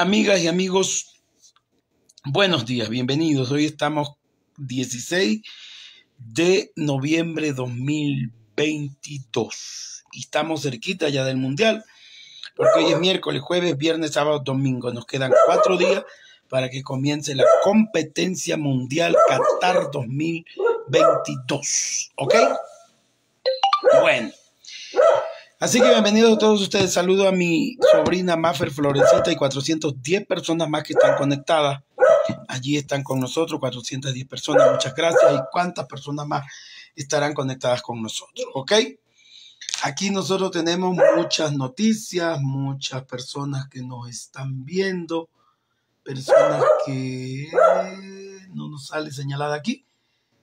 Amigas y amigos, buenos días, bienvenidos. Hoy estamos 16 de noviembre 2022 y estamos cerquita ya del Mundial, porque hoy es miércoles, jueves, viernes, sábado, domingo. Nos quedan cuatro días para que comience la competencia mundial Qatar 2022. ¿Ok? Bueno, Así que bienvenidos a todos ustedes. Saludo a mi sobrina Maffer Florencita y 410 personas más que están conectadas. Allí están con nosotros, 410 personas. Muchas gracias. ¿Y cuántas personas más estarán conectadas con nosotros? ¿Ok? Aquí nosotros tenemos muchas noticias, muchas personas que nos están viendo, personas que no nos sale señalada aquí,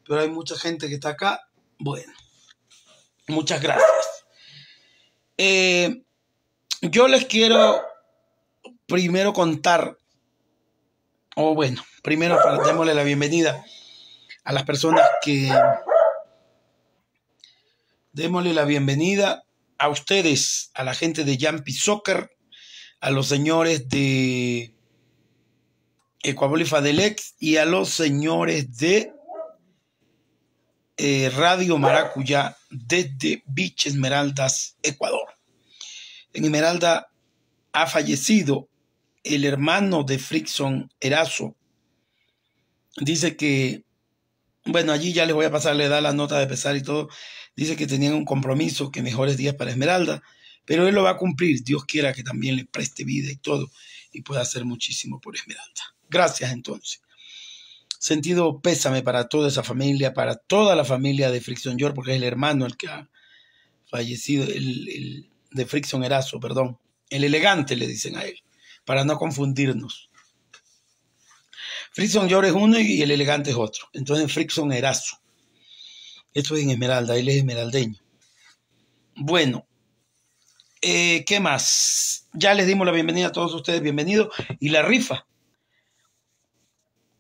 pero hay mucha gente que está acá. Bueno, muchas gracias. Eh, yo les quiero primero contar, o bueno, primero démosle la bienvenida a las personas que... Démosle la bienvenida a ustedes, a la gente de Jumpy Soccer, a los señores de Ecuabolifa del y a los señores de eh, Radio Maracuyá desde Biches, Esmeraldas, Ecuador. En Esmeralda ha fallecido el hermano de Frickson Erazo. Dice que, bueno, allí ya les voy a pasar, le da la nota de pesar y todo. Dice que tenían un compromiso, que mejores días para Esmeralda, pero él lo va a cumplir. Dios quiera que también le preste vida y todo y pueda hacer muchísimo por Esmeralda. Gracias entonces sentido pésame para toda esa familia, para toda la familia de Friction York, porque es el hermano el que ha fallecido, el, de Friction Erazo, perdón. El elegante le dicen a él, para no confundirnos. Friction York es uno y el elegante es otro. Entonces Friction Erazo. Esto es en Esmeralda, él es esmeraldeño. Bueno, eh, ¿qué más? Ya les dimos la bienvenida a todos ustedes, bienvenidos. Y la rifa,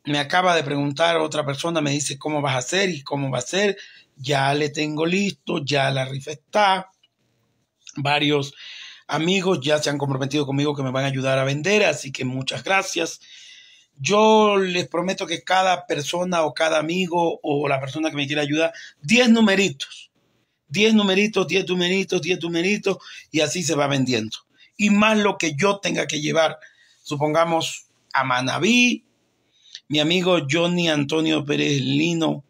me acaba de preguntar otra persona, me dice cómo vas a hacer y cómo va a ser. Ya le tengo listo, ya la rifa está. Varios amigos ya se han comprometido conmigo que me van a ayudar a vender, así que muchas gracias. Yo les prometo que cada persona o cada amigo o la persona que me quiera ayudar, 10 numeritos, 10 numeritos, 10 numeritos, 10 numeritos, y así se va vendiendo. Y más lo que yo tenga que llevar, supongamos a Manaví. Mi amigo Johnny Antonio Pérez Lino.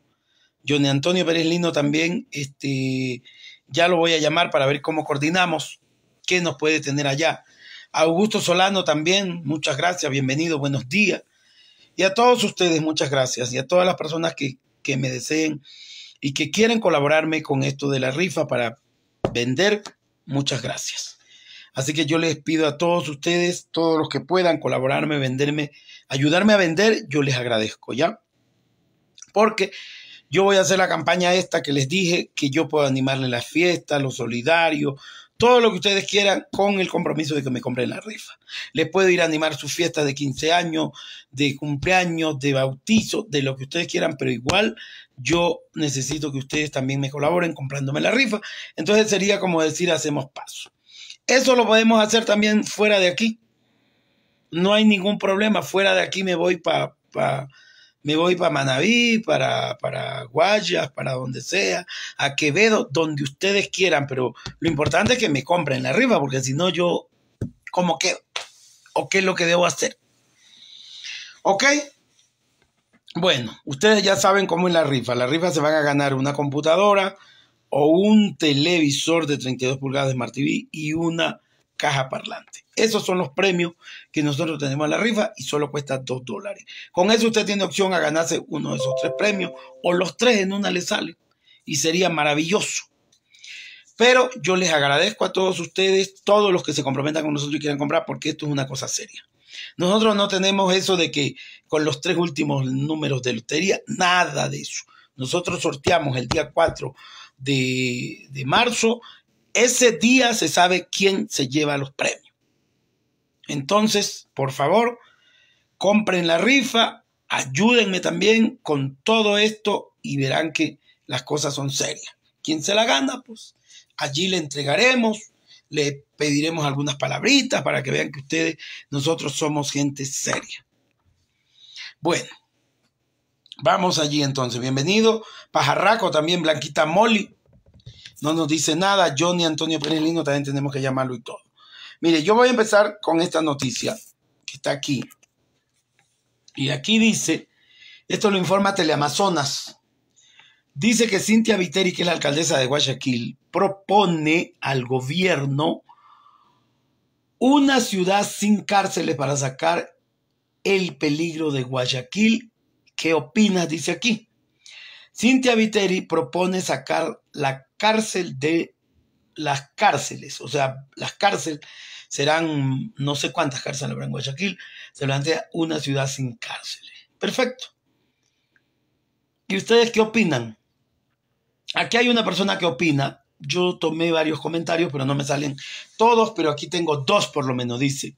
Johnny Antonio Pérez Lino también, este, ya lo voy a llamar para ver cómo coordinamos, qué nos puede tener allá. Augusto Solano también, muchas gracias, bienvenido, buenos días. Y a todos ustedes, muchas gracias. Y a todas las personas que, que me deseen y que quieren colaborarme con esto de la rifa para vender, muchas gracias. Así que yo les pido a todos ustedes, todos los que puedan colaborarme, venderme, ayudarme a vender, yo les agradezco, ¿ya? Porque yo voy a hacer la campaña esta que les dije, que yo puedo animarle las fiestas, lo solidario, todo lo que ustedes quieran con el compromiso de que me compren la rifa. Les puedo ir a animar su fiesta de 15 años, de cumpleaños, de bautizo, de lo que ustedes quieran, pero igual yo necesito que ustedes también me colaboren comprándome la rifa. Entonces sería como decir, hacemos paso. Eso lo podemos hacer también fuera de aquí. No hay ningún problema. Fuera de aquí me voy para pa, me voy para Manabí, para, para Guayas, para donde sea, a Quevedo, donde ustedes quieran, pero lo importante es que me compren la rifa, porque si no yo, ¿cómo quedo? ¿O qué es lo que debo hacer? ¿Ok? Bueno, ustedes ya saben cómo es la rifa. La rifa se van a ganar una computadora, o un televisor de 32 pulgadas de Smart TV y una caja parlante. Esos son los premios que nosotros tenemos en la rifa y solo cuesta 2 dólares. Con eso usted tiene opción a ganarse uno de esos tres premios o los tres en una le sale y sería maravilloso. Pero yo les agradezco a todos ustedes, todos los que se comprometan con nosotros y quieran comprar, porque esto es una cosa seria. Nosotros no tenemos eso de que con los tres últimos números de lotería, nada de eso. Nosotros sorteamos el día 4 de, marzo, ese día se sabe quién se lleva los premios. Entonces, por favor, compren la rifa, ayúdenme también con todo esto y verán que las cosas son serias. quién se la gana, pues allí le entregaremos, le pediremos algunas palabritas para que vean que ustedes, nosotros somos gente seria. Bueno, Vamos allí entonces, bienvenido. Pajarraco también, Blanquita Molly. No nos dice nada. Johnny Antonio Lino, también tenemos que llamarlo y todo. Mire, yo voy a empezar con esta noticia que está aquí. Y aquí dice, esto lo informa Teleamazonas. Dice que Cintia Viteri, que es la alcaldesa de Guayaquil, propone al gobierno una ciudad sin cárceles para sacar el peligro de Guayaquil ¿Qué opinas? Dice aquí. Cintia Viteri propone sacar la cárcel de las cárceles, o sea, las cárceles serán no sé cuántas cárceles habrá en Guayaquil, se plantea una ciudad sin cárceles. Perfecto. ¿Y ustedes qué opinan? Aquí hay una persona que opina, yo tomé varios comentarios, pero no me salen todos, pero aquí tengo dos por lo menos, dice.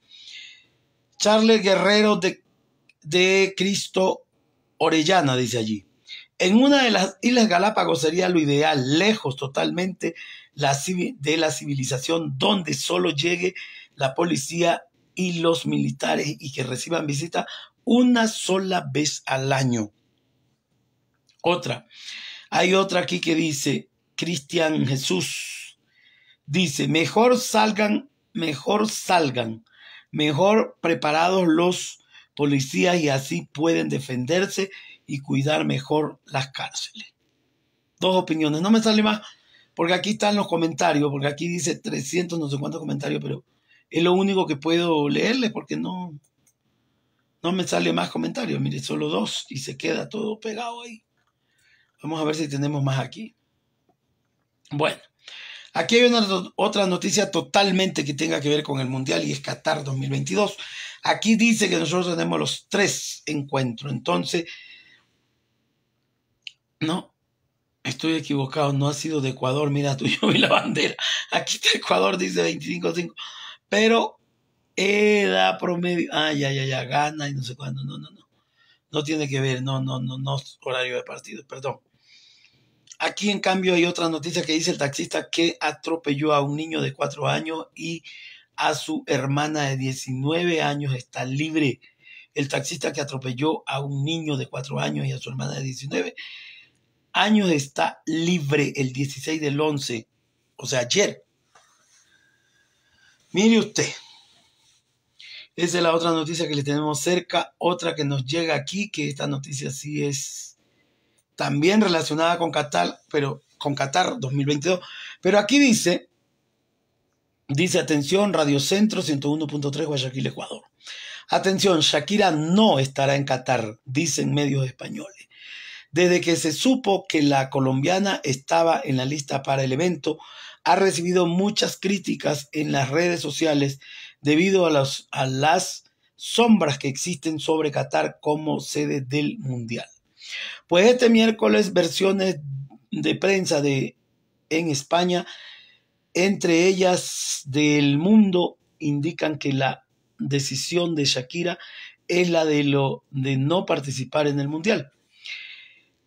Charles Guerrero de, de Cristo Orellana, dice allí. En una de las Islas Galápagos sería lo ideal, lejos totalmente de la civilización, donde solo llegue la policía y los militares y que reciban visita una sola vez al año. Otra. Hay otra aquí que dice, Cristian Jesús, dice, mejor salgan, mejor salgan, mejor preparados los policías y así pueden defenderse y cuidar mejor las cárceles. Dos opiniones, no me sale más porque aquí están los comentarios, porque aquí dice 300 no sé cuántos comentarios, pero es lo único que puedo leerles porque no no me sale más comentarios, mire, solo dos y se queda todo pegado ahí. Vamos a ver si tenemos más aquí. Bueno, aquí hay una otra noticia totalmente que tenga que ver con el Mundial y es Qatar 2022. Aquí dice que nosotros tenemos los tres encuentros. Entonces, no, estoy equivocado, no ha sido de Ecuador. Mira, tú yo vi la bandera. Aquí está Ecuador, dice 25-5. Pero edad promedio. Ah, ya, ya, ya, gana y no sé cuándo. No, no, no. No tiene que ver, no, no, no, no, horario de partido, perdón. Aquí, en cambio, hay otra noticia que dice el taxista que atropelló a un niño de cuatro años y a su hermana de 19 años está libre. El taxista que atropelló a un niño de 4 años y a su hermana de 19 años está libre el 16 del 11, o sea, ayer. Mire usted. Esa es la otra noticia que le tenemos cerca, otra que nos llega aquí, que esta noticia sí es también relacionada con Qatar, pero con Qatar 2022. Pero aquí dice Dice, atención, Radio Centro 101.3 Guayaquil, Ecuador. Atención, Shakira no estará en Qatar, dicen medios españoles. Desde que se supo que la colombiana estaba en la lista para el evento, ha recibido muchas críticas en las redes sociales debido a, las sombras que existen sobre Qatar como sede del Mundial. Pues este miércoles versiones de prensa de, en España entre ellas del mundo indican que la decisión de Shakira es la de, lo, de no participar en el Mundial.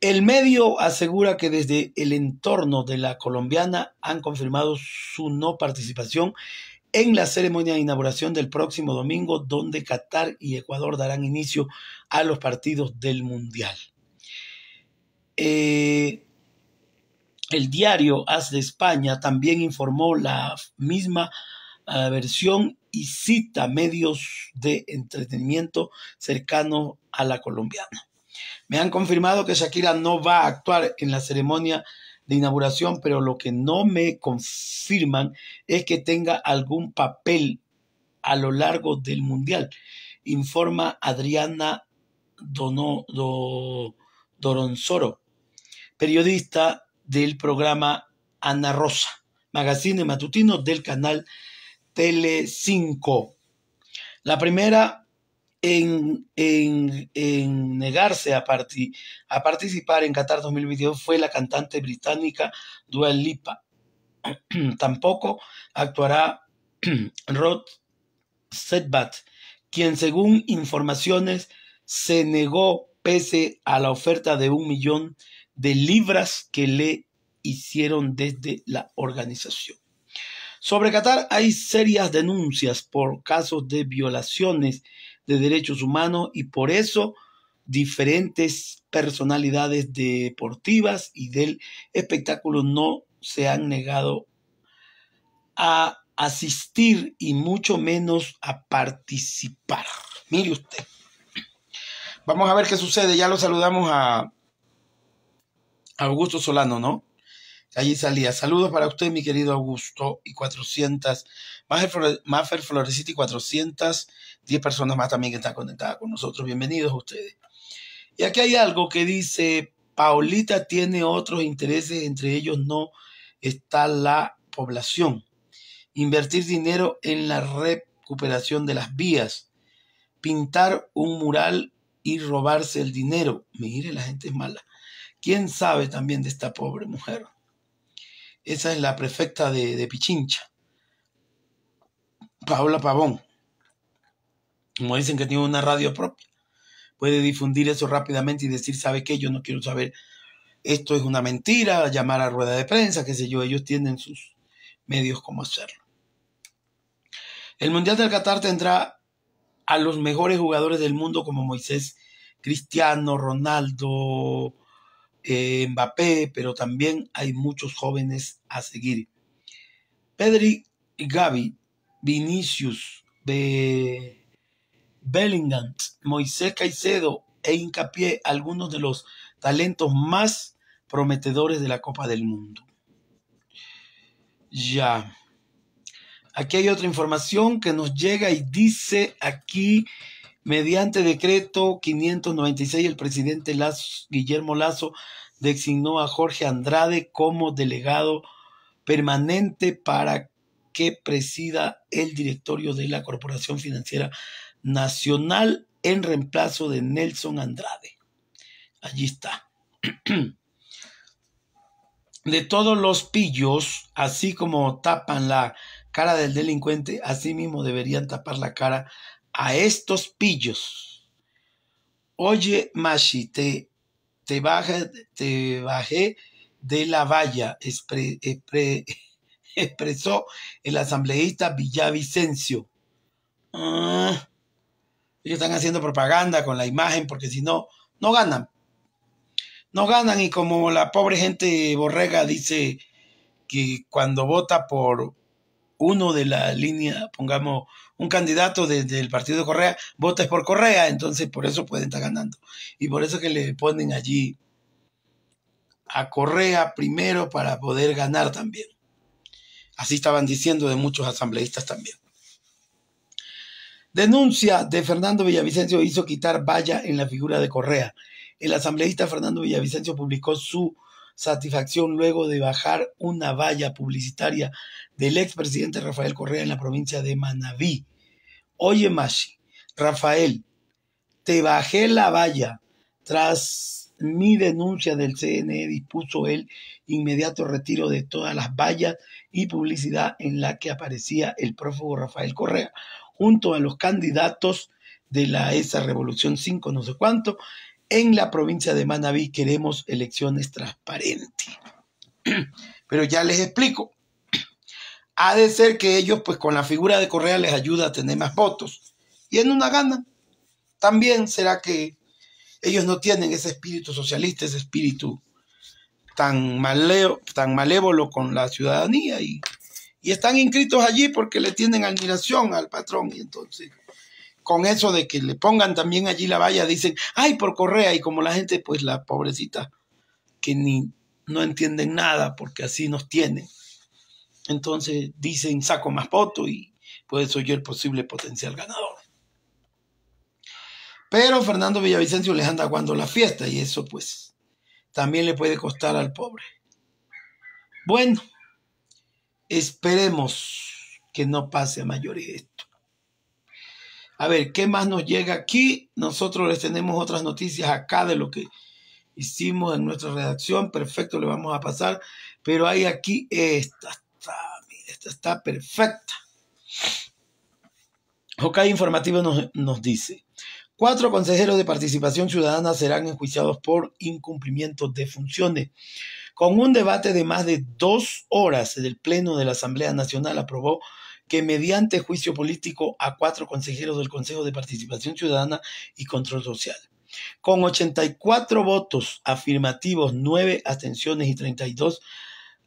El medio asegura que desde el entorno de la colombiana han confirmado su no participación en la ceremonia de inauguración del próximo domingo, donde Qatar y Ecuador darán inicio a los partidos del Mundial. Eh, el diario As de España también informó la misma ah, versión y cita medios de entretenimiento cercanos a la colombiana. Me han confirmado que Shakira no va a actuar en la ceremonia de inauguración, pero lo que no me confirman es que tenga algún papel a lo largo del Mundial, informa Adriana Dono, Doronzoro, periodista del programa Ana Rosa, magazine matutino del canal Tele 5. La primera en, negarse a, a participar en Qatar 2022 fue la cantante británica Dua Lipa. Tampoco actuará Rod Sedbat, quien según informaciones se negó pese a la oferta de un millón de libras que le hicieron desde la organización. Sobre Qatar hay serias denuncias por casos de violaciones de derechos humanos y por eso diferentes personalidades deportivas y del espectáculo no se han negado a asistir y mucho menos a participar. Mire usted. Vamos a ver qué sucede. Ya lo saludamos a, Augusto Solano, ¿no? Allí salía. Saludos para usted, mi querido Augusto. Y 400, Maffer Florecita y 410 personas más también que están conectadas con nosotros. Bienvenidos a ustedes. Y aquí hay algo que dice, Paulita tiene otros intereses, entre ellos no está la población. Invertir dinero en la recuperación de las vías. Pintar un mural y robarse el dinero. Mire, la gente es mala. ¿Quién sabe también de esta pobre mujer? Esa es la prefecta de, Pichincha, Paola Pavón. Como dicen que tiene una radio propia, puede difundir eso rápidamente y decir, ¿sabe qué? Yo no quiero saber, esto es una mentira, llamar a rueda de prensa, qué sé yo, ellos tienen sus medios como hacerlo. El Mundial del Qatar tendrá a los mejores jugadores del mundo como Moisés Cristiano, Ronaldo, eh, Mbappé, pero también hay muchos jóvenes a seguir. Pedri, Gaby, Vinicius, de Bellingham, Moisés Caicedo e hincapié algunos de los talentos más prometedores de la Copa del Mundo. Ya. Aquí hay otra información que nos llega y dice aquí, mediante decreto 596, el presidente Guillermo Lazo designó a Jorge Andrade como delegado permanente para que presida el directorio de la Corporación Financiera Nacional en reemplazo de Nelson Andrade. Allí está. De todos los pillos, así como tapan la cara del delincuente, así mismo deberían tapar la cara a estos pillos. Oye, Mashi, te, te bajé de la valla, expresó el asambleísta Villavicencio. Ah, ellos están haciendo propaganda con la imagen porque si no, no ganan. No ganan y como la pobre gente borrega dice que cuando vota por, uno de la línea, pongamos un candidato del partido de Correa, votas por Correa, entonces por eso pueden estar ganando. Y por eso que le ponen allí a Correa primero para poder ganar también. Así estaban diciendo de muchos asambleístas también. Denuncia de Fernando Villavicencio hizo quitar valla en la figura de Correa. El asambleísta Fernando Villavicencio publicó su satisfacción luego de bajar una valla publicitaria del expresidente Rafael Correa en la provincia de Manabí. Oye, Mashi, Rafael, te bajé la valla. Tras mi denuncia del CNE dispuso el inmediato retiro de todas las vallas y publicidad en la que aparecía el prófugo Rafael Correa, junto a los candidatos de la esa revolución 5 no sé cuánto en la provincia de Manabí queremos elecciones transparentes. Pero ya les explico. Ha de ser que ellos, pues con la figura de Correa, les ayuda a tener más votos. Y en una gana, también será que ellos no tienen ese espíritu socialista, ese espíritu tan, maleo, tan malévolo con la ciudadanía y, y están inscritos allí porque le tienen admiración al patrón y entonces con eso de que le pongan también allí la valla, dicen, ay, por Correa, y como la gente, pues la pobrecita, que ni no entienden nada, porque así nos tienen. Entonces dicen, saco más fotos y pues soy yo el posible potencial ganador. Pero Fernando Villavicencio les anda aguando la fiesta y eso pues también le puede costar al pobre. Bueno, esperemos que no pase a mayores esto. A ver, ¿qué más nos llega aquí? Nosotros les tenemos otras noticias acá de lo que hicimos en nuestra redacción. Perfecto, le vamos a pasar. Pero hay aquí esta. esta está perfecta. Ok, Informativo nos, nos dice. Cuatro consejeros de participación ciudadana serán enjuiciados por incumplimiento de funciones. Con un debate de más de dos horas, el Pleno de la Asamblea Nacional aprobó que mediante juicio político a cuatro consejeros del Consejo de Participación Ciudadana y Control Social. Con 84 votos afirmativos, 9 abstenciones y 32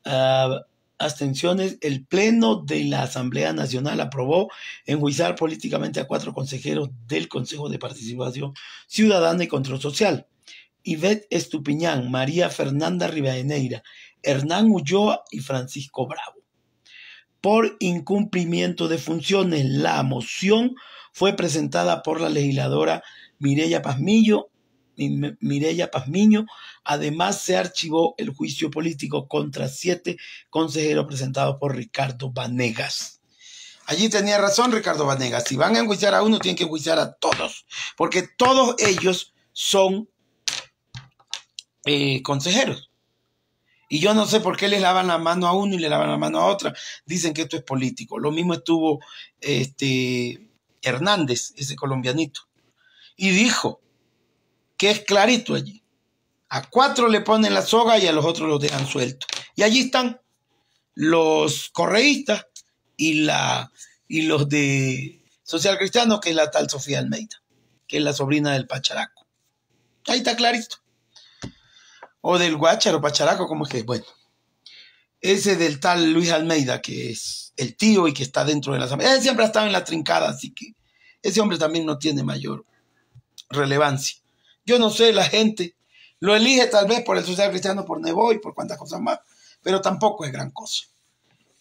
ah, abstenciones, el Pleno de la Asamblea Nacional aprobó enjuiciar políticamente a cuatro consejeros del Consejo de Participación Ciudadana y Control Social. Yvette Estupiñán, María Fernanda Rivadeneira, Hernán Ulloa y Francisco Bravo por incumplimiento de funciones. La moción fue presentada por la legisladora Mireya Pazmiño. Además, se archivó el juicio político contra siete consejeros presentados por Ricardo Vanegas. Allí tenía razón Ricardo Vanegas. Si van a enjuiciar a uno, tienen que enjuiciar a todos, porque todos ellos son eh, consejeros. Y yo no sé por qué le lavan la mano a uno y le lavan la mano a otra. Dicen que esto es político. Lo mismo estuvo este, Hernández, ese colombianito. Y dijo que es clarito allí. A cuatro le ponen la soga y a los otros los dejan sueltos. Y allí están los correístas y, la, y los de Social Cristiano, que es la tal Sofía Almeida, que es la sobrina del Pacharaco. Ahí está clarito o del guacharo pacharaco, como es que, bueno, ese del tal Luis Almeida, que es el tío y que está dentro de la asamblea, él siempre ha estado en la trincada, así que ese hombre también no tiene mayor relevancia. Yo no sé, la gente lo elige tal vez por el social cristiano, por Nebo y por cuántas cosas más, pero tampoco es gran cosa.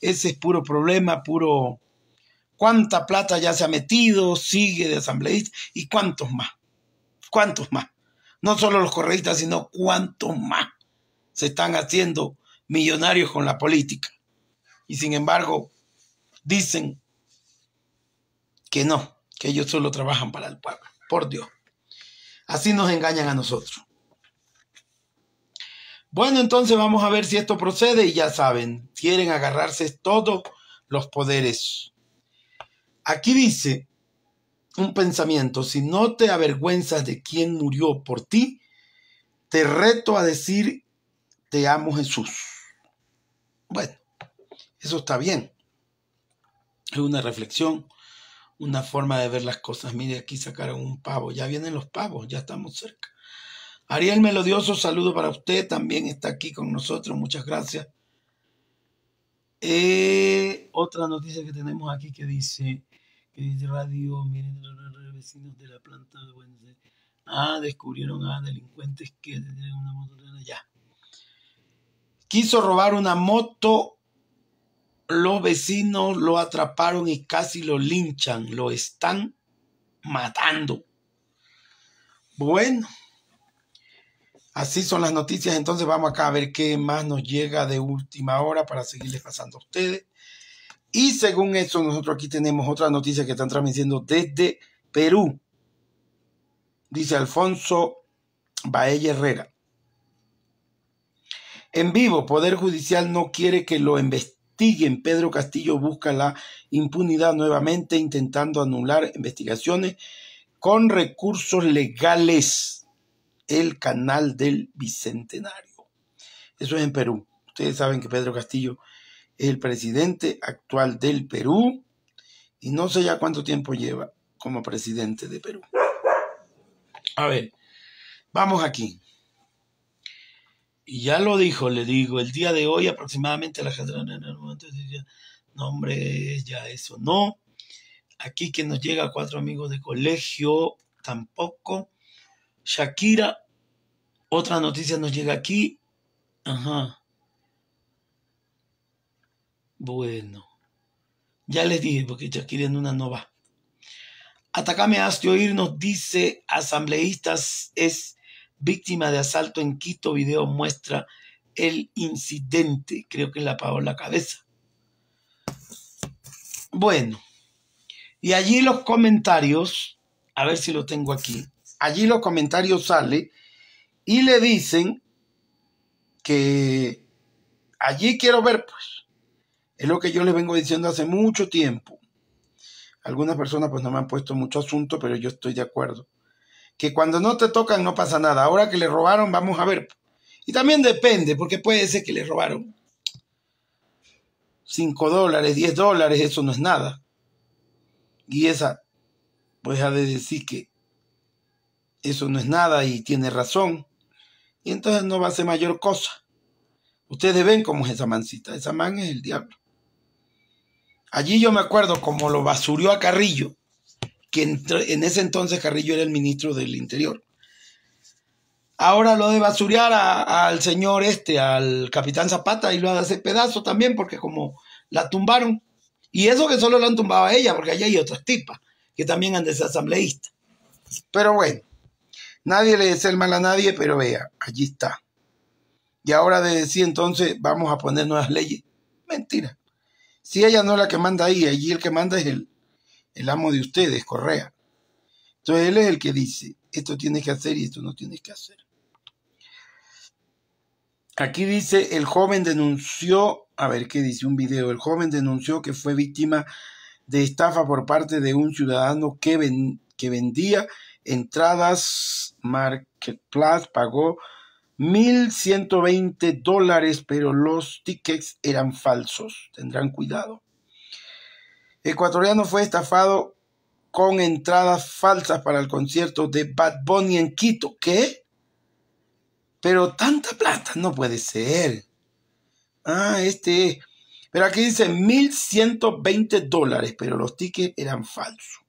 Ese es puro problema, puro cuánta plata ya se ha metido, sigue de asambleísta y cuántos más, cuántos más no solo los correístas, sino cuánto más se están haciendo millonarios con la política. Y sin embargo, dicen que no, que ellos solo trabajan para el pueblo. Por Dios. Así nos engañan a nosotros. Bueno, entonces vamos a ver si esto procede y ya saben, quieren agarrarse todos los poderes. Aquí dice, un pensamiento, si no te avergüenzas de quien murió por ti, te reto a decir, te amo Jesús. Bueno, eso está bien. Es una reflexión, una forma de ver las cosas. Mire, aquí sacaron un pavo, ya vienen los pavos, ya estamos cerca. Ariel Melodioso, saludo para usted, también está aquí con nosotros, muchas gracias. Eh, otra noticia que tenemos aquí que dice, que dice radio, miren vecinos de la planta de Ah, descubrieron a ah, delincuentes que tenían una moto ya. Quiso robar una moto, los vecinos lo atraparon y casi lo linchan, lo están matando. Bueno, así son las noticias, entonces vamos acá a ver qué más nos llega de última hora para seguirle pasando a ustedes. Y según eso, nosotros aquí tenemos otra noticia que están transmitiendo desde Perú. Dice Alfonso Baella Herrera. En vivo, Poder Judicial no quiere que lo investiguen. Pedro Castillo busca la impunidad nuevamente intentando anular investigaciones con recursos legales. El canal del Bicentenario. Eso es en Perú. Ustedes saben que Pedro Castillo el presidente actual del Perú y no sé ya cuánto tiempo lleva como presidente de Perú. A ver, vamos aquí. Y ya lo dijo, le digo, el día de hoy aproximadamente la... No, hombre, ya eso no. Aquí que nos llega cuatro amigos de colegio, tampoco. Shakira, otra noticia nos llega aquí. Ajá. Bueno, ya les dije, porque ya quieren una nova. Atacame hazte oír, dice asambleístas, es víctima de asalto en Quito, video muestra el incidente, creo que le apagó la cabeza. Bueno, y allí los comentarios, a ver si lo tengo aquí, allí los comentarios sale y le dicen que allí quiero ver, pues, es lo que yo les vengo diciendo hace mucho tiempo. Algunas personas pues no me han puesto mucho asunto, pero yo estoy de acuerdo. Que cuando no te tocan no pasa nada. Ahora que le robaron, vamos a ver. Y también depende, porque puede ser que le robaron 5 dólares, 10 dólares, eso no es nada. Y esa, pues ha de decir que eso no es nada y tiene razón. Y entonces no va a ser mayor cosa. Ustedes ven cómo es esa mancita. Esa man es el diablo. Allí yo me acuerdo como lo basurió a Carrillo, que en ese entonces Carrillo era el ministro del Interior. Ahora lo de basurear al señor este, al capitán Zapata, y lo hacer pedazo también, porque como la tumbaron, y eso que solo la han tumbado a ella, porque allá hay otras tipas que también han desasambleístas. Pero bueno, nadie le dice el mal a nadie, pero vea, allí está. Y ahora de decir entonces vamos a poner nuevas leyes, mentira. Si ella no es la que manda ahí, allí el que manda es el, el amo de ustedes, Correa. Entonces él es el que dice, esto tienes que hacer y esto no tienes que hacer. Aquí dice, el joven denunció, a ver qué dice un video, el joven denunció que fue víctima de estafa por parte de un ciudadano que, que vendía entradas Marketplace, pagó 1.120 dólares, pero los tickets eran falsos. Tendrán cuidado. Ecuatoriano fue estafado con entradas falsas para el concierto de Bad Bunny en Quito. ¿Qué? Pero tanta plata no puede ser. Ah, este. Pero aquí dice 1.120 dólares, pero los tickets eran falsos.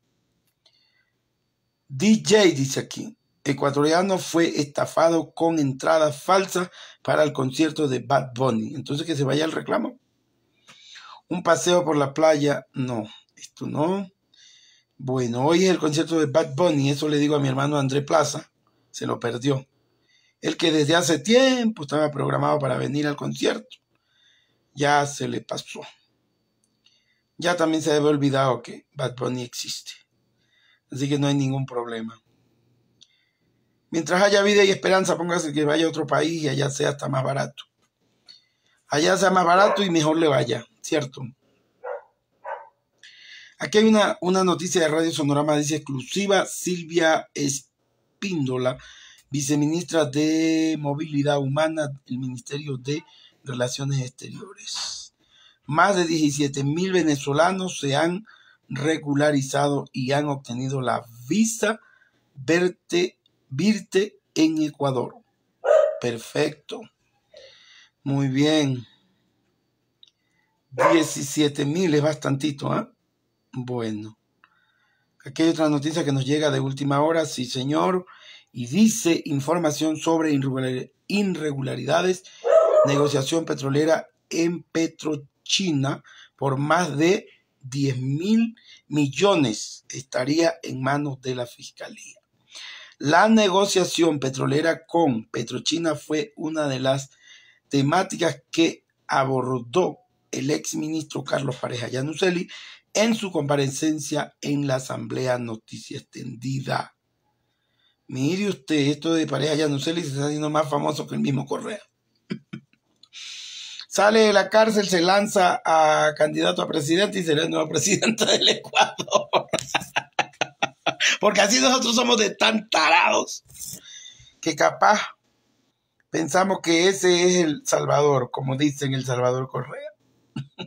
DJ dice aquí ecuatoriano fue estafado con entradas falsas para el concierto de Bad Bunny. Entonces que se vaya el reclamo. Un paseo por la playa, no, esto no. Bueno, hoy es el concierto de Bad Bunny, eso le digo a mi hermano André Plaza, se lo perdió. El que desde hace tiempo estaba programado para venir al concierto, ya se le pasó. Ya también se debe olvidado que Bad Bunny existe. Así que no hay ningún problema. Mientras haya vida y esperanza, póngase que vaya a otro país y allá sea hasta más barato. Allá sea más barato y mejor le vaya, ¿cierto? Aquí hay una, noticia de Radio Sonorama, dice exclusiva Silvia Espíndola, viceministra de Movilidad Humana del Ministerio de Relaciones Exteriores. Más de 17 mil venezolanos se han regularizado y han obtenido la visa verte Virte en Ecuador. Perfecto. Muy bien. 17 mil es bastantito, ¿eh? Bueno. Aquí hay otra noticia que nos llega de última hora, sí señor, y dice información sobre irregularidades, negociación petrolera en Petrochina por más de 10 mil millones estaría en manos de la fiscalía. La negociación petrolera con Petrochina fue una de las temáticas que abordó el exministro Carlos Pareja Yanuseli en su comparecencia en la Asamblea Noticia Extendida. Mire usted, esto de Pareja Yanuseli se está haciendo más famoso que el mismo Correa. Sale de la cárcel, se lanza a candidato a presidente y será nuevo presidente del Ecuador. Porque así nosotros somos de tan tarados que capaz pensamos que ese es el Salvador, como dicen el Salvador Correa.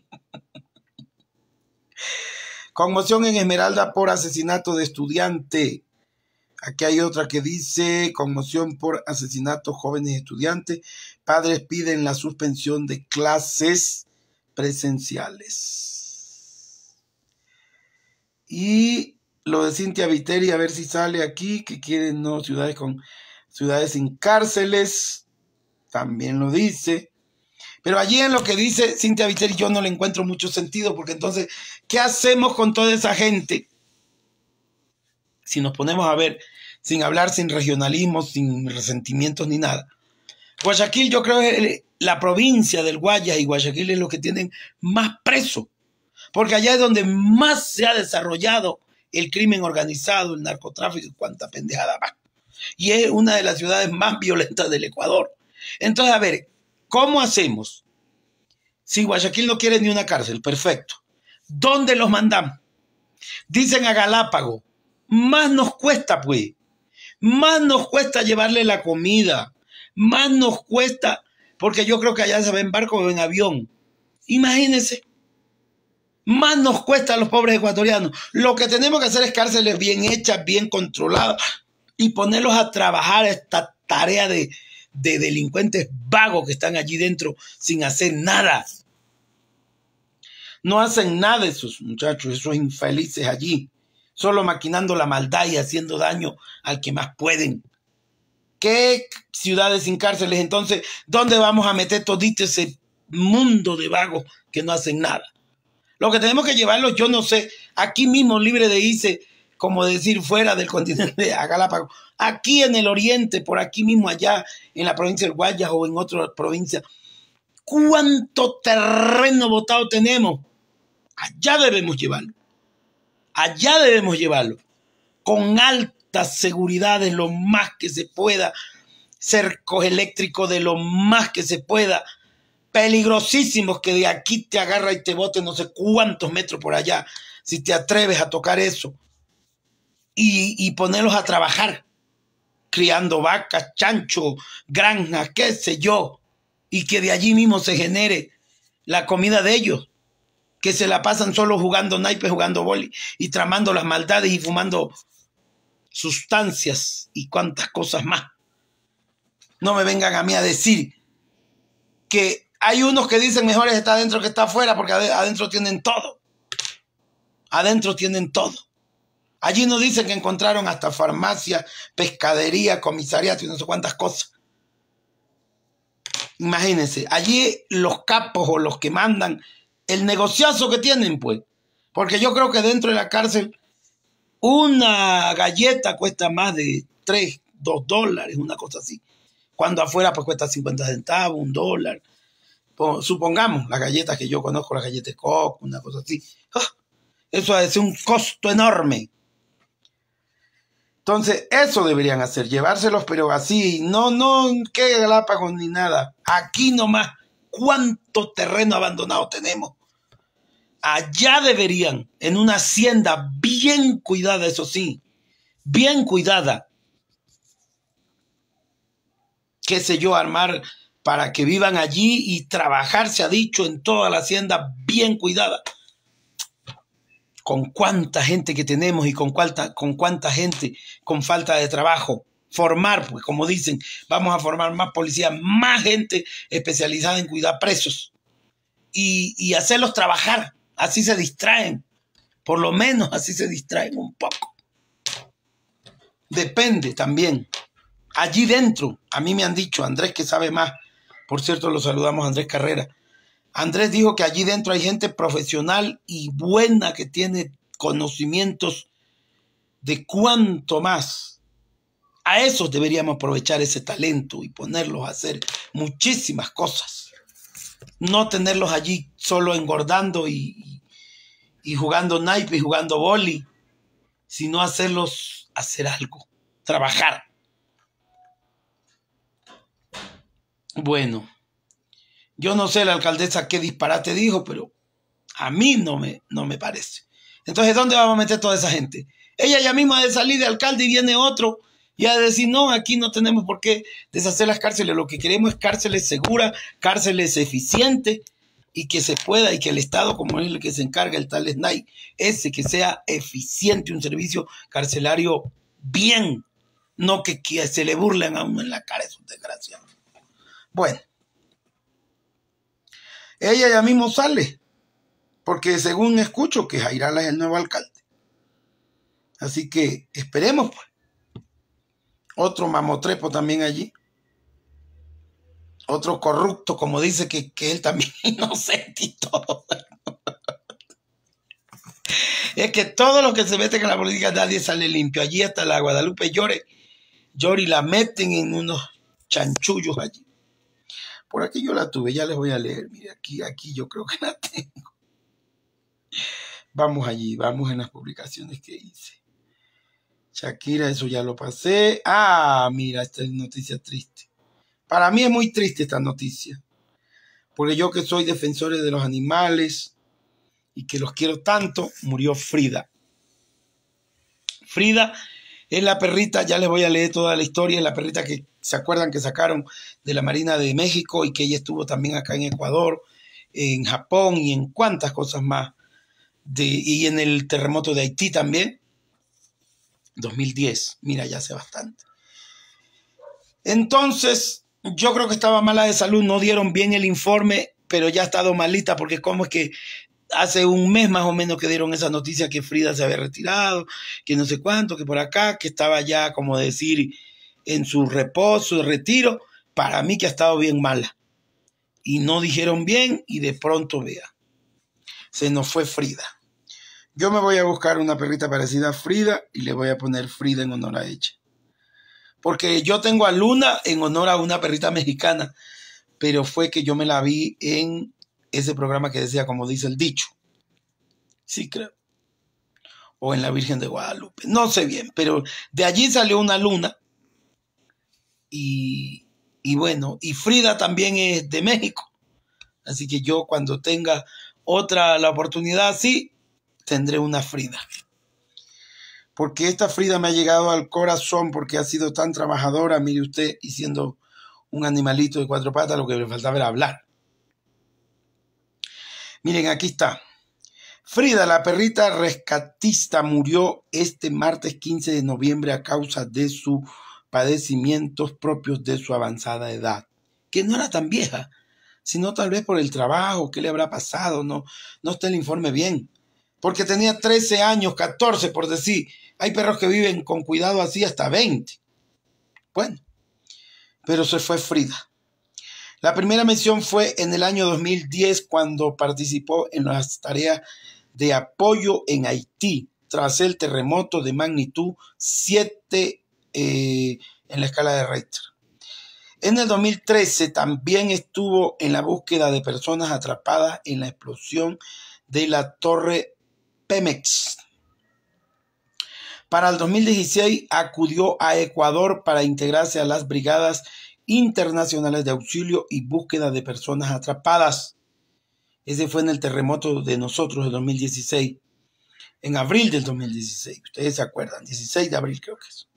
Conmoción en Esmeralda por asesinato de estudiante. Aquí hay otra que dice conmoción por asesinato jóvenes estudiantes. Padres piden la suspensión de clases presenciales. Y lo de Cintia Viteri, a ver si sale aquí, que quieren no ciudades con ciudades sin cárceles, también lo dice. Pero allí en lo que dice Cintia Viteri yo no le encuentro mucho sentido, porque entonces, ¿qué hacemos con toda esa gente? Si nos ponemos a ver, sin hablar, sin regionalismo, sin resentimientos ni nada. Guayaquil yo creo que la provincia del Guaya y Guayaquil es lo que tienen más preso, porque allá es donde más se ha desarrollado el crimen organizado, el narcotráfico y cuánta pendejada más. Y es una de las ciudades más violentas del Ecuador. Entonces, a ver, ¿cómo hacemos? Si Guayaquil no quiere ni una cárcel, perfecto. ¿Dónde los mandamos? Dicen a Galápago, más nos cuesta, pues. Más nos cuesta llevarle la comida. Más nos cuesta, porque yo creo que allá se va en barco o en avión. Imagínense más nos cuesta a los pobres ecuatorianos. Lo que tenemos que hacer es cárceles bien hechas, bien controladas y ponerlos a trabajar esta tarea de, de delincuentes vagos que están allí dentro sin hacer nada. No hacen nada esos muchachos, esos infelices allí, solo maquinando la maldad y haciendo daño al que más pueden. ¿Qué ciudades sin cárceles? Entonces, ¿dónde vamos a meter todito ese mundo de vagos que no hacen nada? Lo que tenemos que llevarlo, yo no sé, aquí mismo libre de irse, como decir, fuera del continente de Galápagos, aquí en el oriente, por aquí mismo allá, en la provincia del Guayas o en otras provincias, ¿Cuánto terreno votado tenemos? Allá debemos llevarlo. Allá debemos llevarlo. Con altas seguridades, lo más que se pueda. Cercos eléctricos de lo más que se pueda peligrosísimos que de aquí te agarra y te bote no sé cuántos metros por allá, si te atreves a tocar eso. Y, ponerlos a trabajar, criando vacas, chancho, granjas, qué sé yo, y que de allí mismo se genere la comida de ellos, que se la pasan solo jugando naipes, jugando boli y tramando las maldades y fumando sustancias y cuantas cosas más. No me vengan a mí a decir que hay unos que dicen mejores está adentro que está afuera porque adentro tienen todo. Adentro tienen todo. Allí nos dicen que encontraron hasta farmacia, pescadería, comisariato y no sé cuántas cosas. Imagínense, allí los capos o los que mandan el negociazo que tienen, pues. Porque yo creo que dentro de la cárcel una galleta cuesta más de 3, 2 dólares, una cosa así. Cuando afuera pues cuesta 50 centavos, un dólar, supongamos, las galletas que yo conozco, las galletas de coco, una cosa así. ¡Ah! Eso ha un costo enorme. Entonces, eso deberían hacer, llevárselos, pero así, no, no, qué Galápagos ni nada. Aquí nomás, ¿cuánto terreno abandonado tenemos? Allá deberían, en una hacienda bien cuidada, eso sí, bien cuidada. Qué sé yo, armar para que vivan allí y trabajar, se ha dicho, en toda la hacienda bien cuidada. Con cuánta gente que tenemos y con cuánta, con cuánta gente con falta de trabajo. Formar, pues como dicen, vamos a formar más policías, más gente especializada en cuidar presos y hacerlos trabajar. Así se distraen. Por lo menos así se distraen un poco. Depende también allí dentro, a mí me han dicho, Andrés que sabe más, por cierto, lo saludamos Andrés Carrera. Andrés dijo que allí dentro hay gente profesional y buena que tiene conocimientos de cuanto más. A esos deberíamos aprovechar ese talento y ponerlos a hacer muchísimas cosas. No tenerlos allí solo engordando y, y jugando naipe y jugando boli, sino hacerlos hacer algo, trabajar. Bueno, yo no sé la alcaldesa qué disparate dijo, pero a mí no me, no me parece. Entonces, ¿dónde vamos a meter toda esa gente? Ella ya misma de salir de alcalde y viene otro y de decir, no, aquí no tenemos por qué deshacer las cárceles, lo que queremos es cárceles seguras, cárceles eficientes y que se pueda y que el Estado, como es el que se encarga el tal SNAI, ese que sea eficiente, un servicio carcelario bien, no que, se le burlen a uno en la cara, es un desgraciado. Bueno, ella ya mismo sale, porque según escucho que Jairala es el nuevo alcalde. Así que esperemos, pues. Otro mamotrepo también allí. Otro corrupto, como dice que, él también no inocente y todo. es que todo lo que se mete en la política nadie sale limpio. Allí hasta la Guadalupe llore, llore y la meten en unos chanchullos allí. Por aquí yo la tuve, ya les voy a leer. Mire, aquí, aquí yo creo que la tengo. Vamos allí, vamos en las publicaciones que hice. Shakira, eso ya lo pasé. Ah, mira, esta es noticia triste. Para mí es muy triste esta noticia. Porque yo que soy defensor de los animales y que los quiero tanto, murió Frida. Frida es la perrita, ya les voy a leer toda la historia, es la perrita que se acuerdan que sacaron de la Marina de México y que ella estuvo también acá en Ecuador, en Japón y en cuantas cosas más. y en el terremoto de Haití también, 2010, mira, ya hace bastante. Entonces, yo creo que estaba mala de salud, no dieron bien el informe, pero ya ha estado malita, porque como es que hace un mes más o menos que dieron esa noticia que Frida se había retirado, que no sé cuánto, que por acá, que estaba ya, como decir, en su reposo, retiro, para mí que ha estado bien mala. Y no dijeron bien y de pronto vea, se nos fue Frida. Yo me voy a buscar una perrita parecida a Frida y le voy a poner Frida en honor a ella. Porque yo tengo a Luna en honor a una perrita mexicana, pero fue que yo me la vi en ese programa que decía, como dice el dicho. Sí, creo. O en la Virgen de Guadalupe. No sé bien, pero de allí salió una luna. Y, bueno, y Frida también es de México. Así que yo cuando tenga otra la oportunidad sí tendré una Frida. Porque esta Frida me ha llegado al corazón porque ha sido tan trabajadora, mire usted, y siendo un animalito de cuatro patas, lo que me faltaba era hablar. Miren, aquí está. Frida, la perrita rescatista, murió este martes 15 de noviembre a causa de sus padecimientos propios de su avanzada edad, que no era tan vieja, sino tal vez por el trabajo, qué le habrá pasado, no, no está el informe bien. Porque tenía 13 años, 14 por decir, hay perros que viven con cuidado así hasta 20. Bueno, pero se fue Frida. La primera mención fue en el año 2010 cuando participó en las tareas de apoyo en Haití tras el terremoto de magnitud 7 eh, en la escala de Richter. En el 2013 también estuvo en la búsqueda de personas atrapadas en la explosión de la torre Pemex. Para el 2016 acudió a Ecuador para integrarse a las brigadas internacionales de auxilio y búsqueda de personas atrapadas. Ese fue en el terremoto de nosotros de 2016, en abril del 2016, ustedes se acuerdan, 16 de abril creo que es.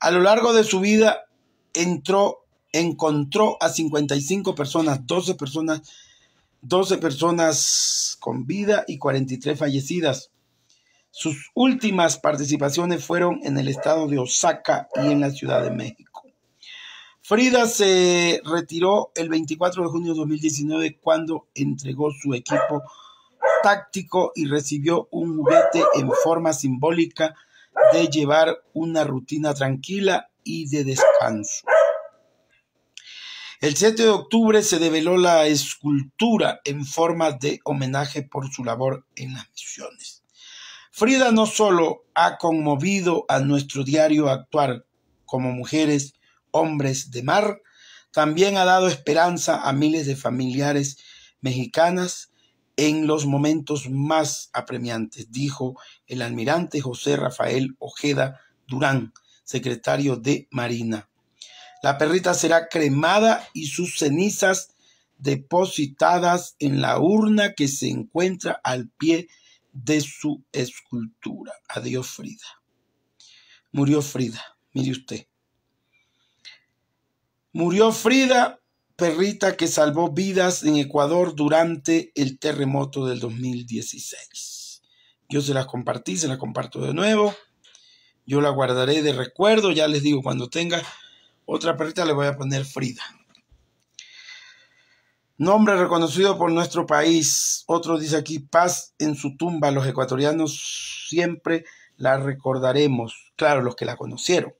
A lo largo de su vida entró, encontró a 55 personas, 12 personas, 12 personas con vida y 43 fallecidas. Sus últimas participaciones fueron en el estado de Osaka y en la Ciudad de México. Frida se retiró el 24 de junio de 2019 cuando entregó su equipo táctico y recibió un juguete en forma simbólica de llevar una rutina tranquila y de descanso. El 7 de octubre se develó la escultura en forma de homenaje por su labor en las misiones. Frida no solo ha conmovido a nuestro diario actuar como mujeres, hombres de mar, también ha dado esperanza a miles de familiares mexicanas en los momentos más apremiantes, dijo el almirante José Rafael Ojeda Durán, secretario de Marina. La perrita será cremada y sus cenizas depositadas en la urna que se encuentra al pie de su escultura. Adiós, Frida. Murió Frida, mire usted. Murió Frida, perrita que salvó vidas en Ecuador durante el terremoto del 2016. Yo se las compartí, se las comparto de nuevo. Yo la guardaré de recuerdo, ya les digo, cuando tenga otra perrita le voy a poner Frida. Nombre reconocido por nuestro país. Otro dice aquí, paz en su tumba. Los ecuatorianos siempre la recordaremos. Claro, los que la conocieron.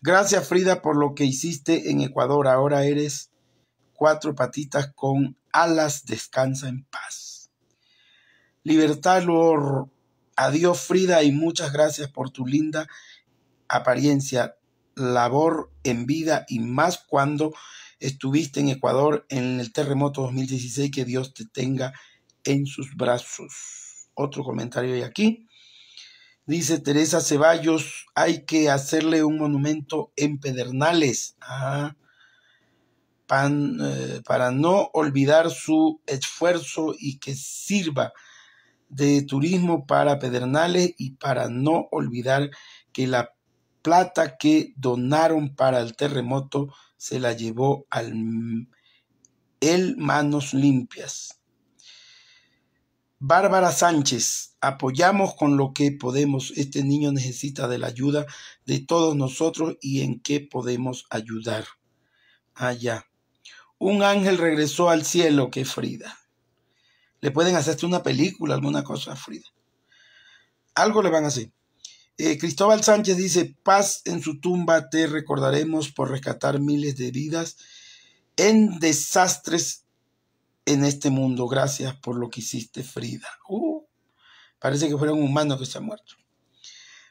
Gracias Frida por lo que hiciste en Ecuador. Ahora eres cuatro patitas con alas. Descansa en paz. Libertad, Adiós Frida y muchas gracias por tu linda apariencia, labor en vida y más cuando estuviste en Ecuador en el terremoto 2016. Que Dios te tenga en sus brazos. Otro comentario de aquí. Dice Teresa Ceballos, hay que hacerle un monumento en Pedernales ah, eh, para no olvidar su esfuerzo y que sirva de turismo para Pedernales y para no olvidar que la plata que donaron para el terremoto se la llevó al, el manos limpias. Bárbara Sánchez, apoyamos con lo que podemos. Este niño necesita de la ayuda de todos nosotros y en qué podemos ayudar. Allá. Un ángel regresó al cielo, que Frida. Le pueden hacerte una película, alguna cosa Frida. Algo le van a hacer. Eh, Cristóbal Sánchez dice, paz en su tumba, te recordaremos por rescatar miles de vidas en desastres en este mundo. Gracias por lo que hiciste, Frida. Uh, parece que fueron un humano que se ha muerto.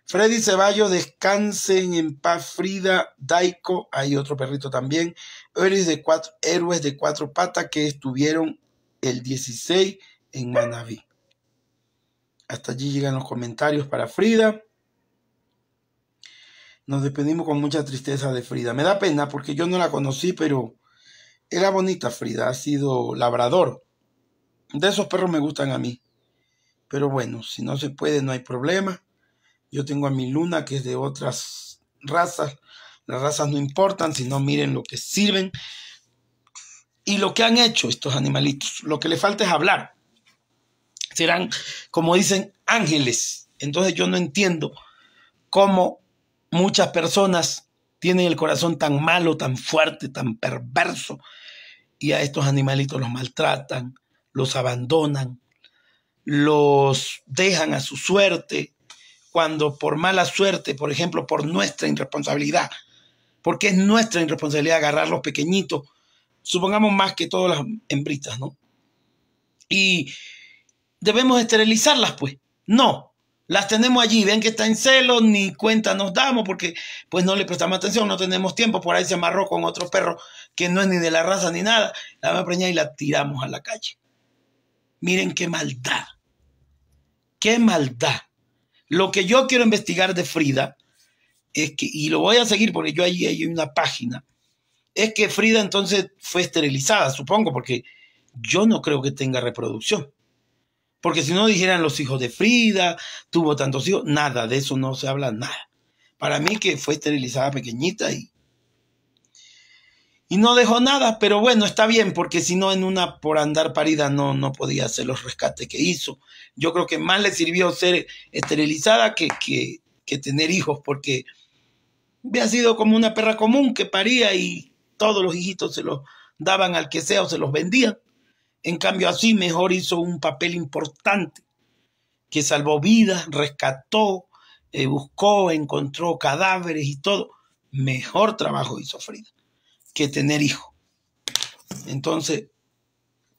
Freddy Ceballos, descansen en paz, Frida, Daiko, hay otro perrito también, héroes de cuatro, héroes de cuatro patas que estuvieron el 16 en Manaví. Hasta allí llegan los comentarios para Frida. Nos despedimos con mucha tristeza de Frida. Me da pena porque yo no la conocí, pero era bonita Frida, ha sido labrador. De esos perros me gustan a mí. Pero bueno, si no se puede, no hay problema. Yo tengo a mi Luna, que es de otras razas. Las razas no importan, sino miren lo que sirven. Y lo que han hecho estos animalitos. Lo que le falta es hablar. Serán, como dicen, ángeles. Entonces yo no entiendo cómo muchas personas tienen el corazón tan malo, tan fuerte, tan perverso, y a estos animalitos los maltratan, los abandonan, los dejan a su suerte, cuando por mala suerte, por ejemplo, por nuestra irresponsabilidad, porque es nuestra irresponsabilidad agarrar los pequeñitos, supongamos más que todas las hembritas, ¿no? Y debemos esterilizarlas, pues. No, las tenemos allí, ven que está en celo, ni cuenta nos damos porque pues no le prestamos atención, no tenemos tiempo, por ahí se amarró con otro perro que no es ni de la raza ni nada, la vamos a preñar y la tiramos a la calle. Miren qué maldad, qué maldad. Lo que yo quiero investigar de Frida es que, y lo voy a seguir porque yo allí hay una página, es que Frida entonces fue esterilizada, supongo, porque yo no creo que tenga reproducción. Porque si no dijeran los hijos de Frida, tuvo tantos hijos, nada, de eso no se habla nada. Para mí que fue esterilizada pequeñita y, y no dejó nada, pero bueno, está bien, porque si no en una por andar parida no, no podía hacer los rescates que hizo. Yo creo que más le sirvió ser esterilizada que, que tener hijos, porque había sido como una perra común que paría y todos los hijitos se los daban al que sea o se los vendían. En cambio, así mejor hizo un papel importante que salvó vidas, rescató, eh, buscó, encontró cadáveres y todo. Mejor trabajo hizo Frida que tener hijo. Entonces,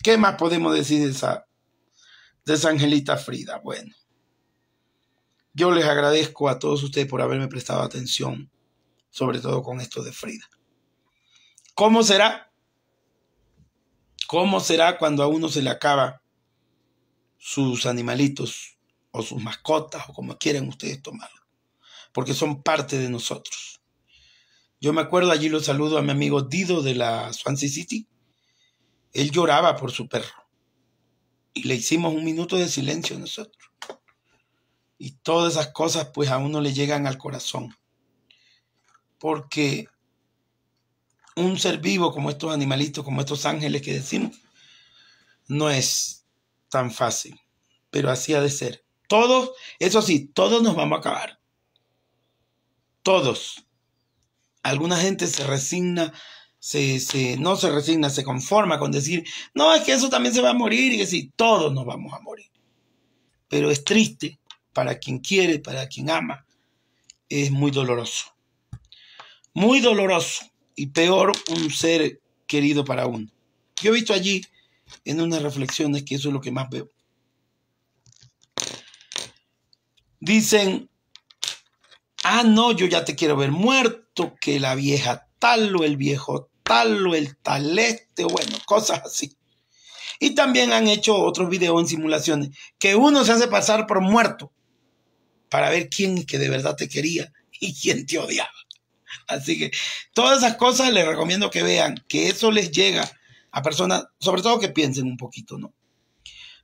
¿qué más podemos decir de esa, de esa angelita Frida? Bueno, yo les agradezco a todos ustedes por haberme prestado atención, sobre todo con esto de Frida. ¿Cómo será? ¿Cómo será cuando a uno se le acaba sus animalitos o sus mascotas o como quieran ustedes tomarlo? Porque son parte de nosotros. Yo me acuerdo, allí lo saludo a mi amigo Dido de la Swansea City. Él lloraba por su perro. Y le hicimos un minuto de silencio nosotros. Y todas esas cosas pues a uno le llegan al corazón. Porque un ser vivo como estos animalitos, como estos ángeles que decimos, no es tan fácil, pero así ha de ser. Todos, eso sí, todos nos vamos a acabar. Todos. Alguna gente se resigna, se, se, no se resigna, se conforma con decir, no, es que eso también se va a morir, y que todos nos vamos a morir. Pero es triste para quien quiere, para quien ama. Es muy doloroso. Muy doloroso y peor un ser querido para uno. Yo he visto allí en unas reflexiones que eso es lo que más veo. Dicen, ah, no, yo ya te quiero ver muerto, que la vieja tal o el viejo tal o el tal este, bueno, cosas así. Y también han hecho otros videos en simulaciones, que uno se hace pasar por muerto para ver quién que de verdad te quería y quién te odiaba. Así que todas esas cosas les recomiendo que vean, que eso les llega a personas, sobre todo que piensen un poquito, ¿no?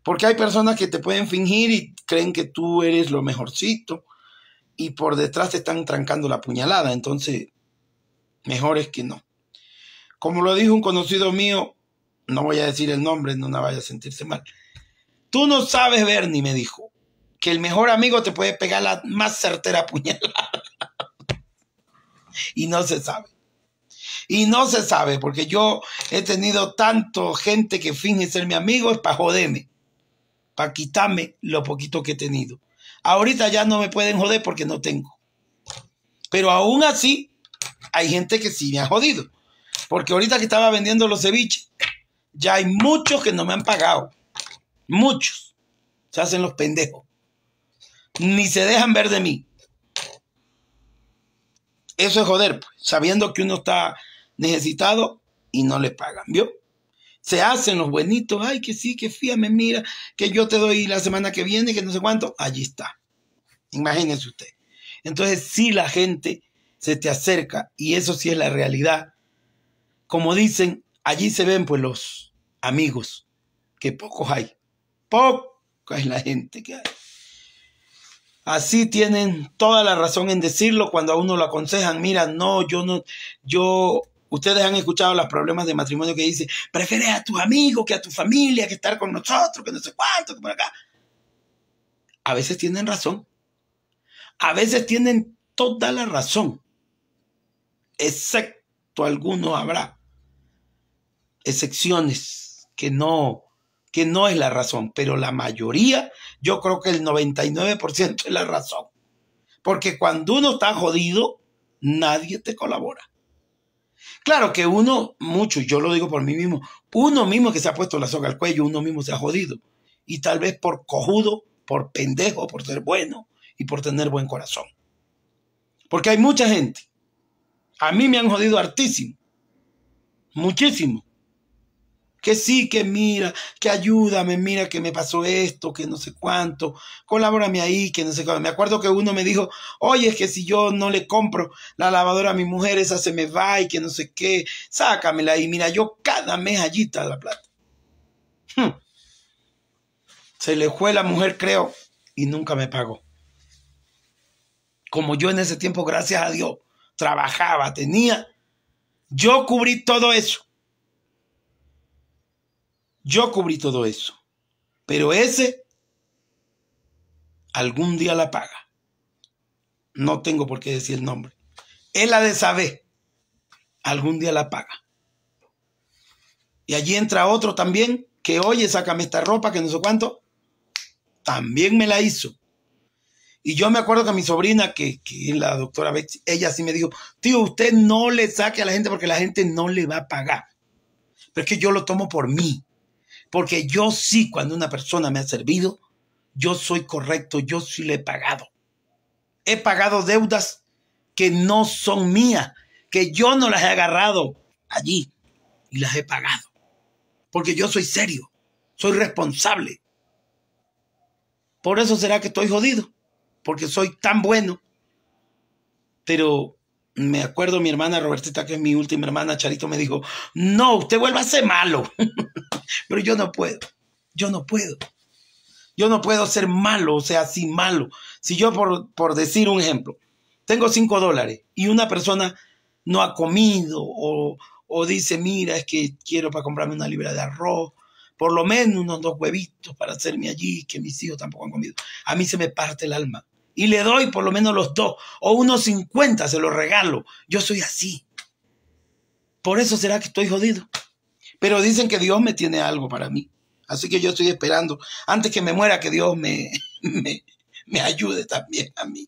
Porque hay personas que te pueden fingir y creen que tú eres lo mejorcito y por detrás te están trancando la puñalada, entonces mejor es que no. Como lo dijo un conocido mío, no voy a decir el nombre, no vaya a sentirse mal. Tú no sabes, Bernie, me dijo, que el mejor amigo te puede pegar la más certera puñalada. y no se sabe. Y no se sabe, porque yo he tenido tanto gente que finge ser mi amigo es para joderme, para quitarme lo poquito que he tenido. Ahorita ya no me pueden joder porque no tengo. Pero aún así, hay gente que sí me ha jodido. Porque ahorita que estaba vendiendo los ceviches, ya hay muchos que no me han pagado. Muchos. Se hacen los pendejos. Ni se dejan ver de mí. Eso es joder, pues, sabiendo que uno está necesitado y no le pagan, ¿vio? Se hacen los buenitos, ay, que sí, que fíjame, mira, que yo te doy la semana que viene, que no sé cuánto, allí está. Imagínense usted. Entonces, si la gente se te acerca, y eso sí es la realidad, como dicen, allí se ven pues los amigos, que pocos hay, poco es la gente que hay. Así tienen toda la razón en decirlo cuando a uno lo aconsejan, mira, no, yo no, yo, ustedes han escuchado los problemas de matrimonio que dice, prefieres a tus amigos que a tu familia, que estar con nosotros, que no sé cuánto, que por acá. A veces tienen razón. A veces tienen toda la razón. Excepto alguno habrá. Excepciones que no, que no es la razón, pero la mayoría, yo creo que el 99% es la razón. Porque cuando uno está jodido, nadie te colabora. Claro que uno, mucho, yo lo digo por mí mismo, uno mismo que se ha puesto la soga al cuello, uno mismo se ha jodido. Y tal vez por cojudo, por pendejo, por ser bueno y por tener buen corazón. Porque hay mucha gente. A mí me han jodido hartísimo. Muchísimo que sí, que mira, que ayúdame, mira que me pasó esto, que no sé cuánto, colabórame ahí, que no sé cuánto. Me acuerdo que uno me dijo, oye, es que si yo no le compro la lavadora a mi mujer, esa se me va y que no sé qué, sácamela y mira, yo cada mes allí está la plata. Hmm. Se le fue la mujer, creo, y nunca me pagó. Como yo en ese tiempo, gracias a Dios, trabajaba, tenía, yo cubrí todo eso. Yo cubrí todo eso. Pero ese algún día la paga. No tengo por qué decir el nombre. Él la de saber. Algún día la paga. Y allí entra otro también que, oye, sácame esta ropa, que no sé cuánto. También me la hizo. Y yo me acuerdo que mi sobrina, que, es la doctora Betsy, ella sí me dijo, tío, usted no le saque a la gente porque la gente no le va a pagar. Pero es que yo lo tomo por mí. Porque yo sí, cuando una persona me ha servido, yo soy correcto, yo sí le he pagado. He pagado deudas que no son mías, que yo no las he agarrado allí y las he pagado. Porque yo soy serio, soy responsable. Por eso será que estoy jodido, porque soy tan bueno. Pero me acuerdo mi hermana Robertita, que es mi última hermana, Charito, me dijo, no, usted vuelva a ser malo. Pero yo no puedo, yo no puedo. Yo no puedo ser malo, o sea, así malo. Si yo, por, por decir un ejemplo, tengo cinco dólares y una persona no ha comido o, o dice, mira, es que quiero para comprarme una libra de arroz, por lo menos unos dos huevitos para hacerme allí, que mis hijos tampoco han comido. A mí se me parte el alma y le doy por lo menos los dos o unos 50 se los regalo. Yo soy así. Por eso será que estoy jodido. Pero dicen que Dios me tiene algo para mí. Así que yo estoy esperando, antes que me muera, que Dios me, me, ayude también a mí.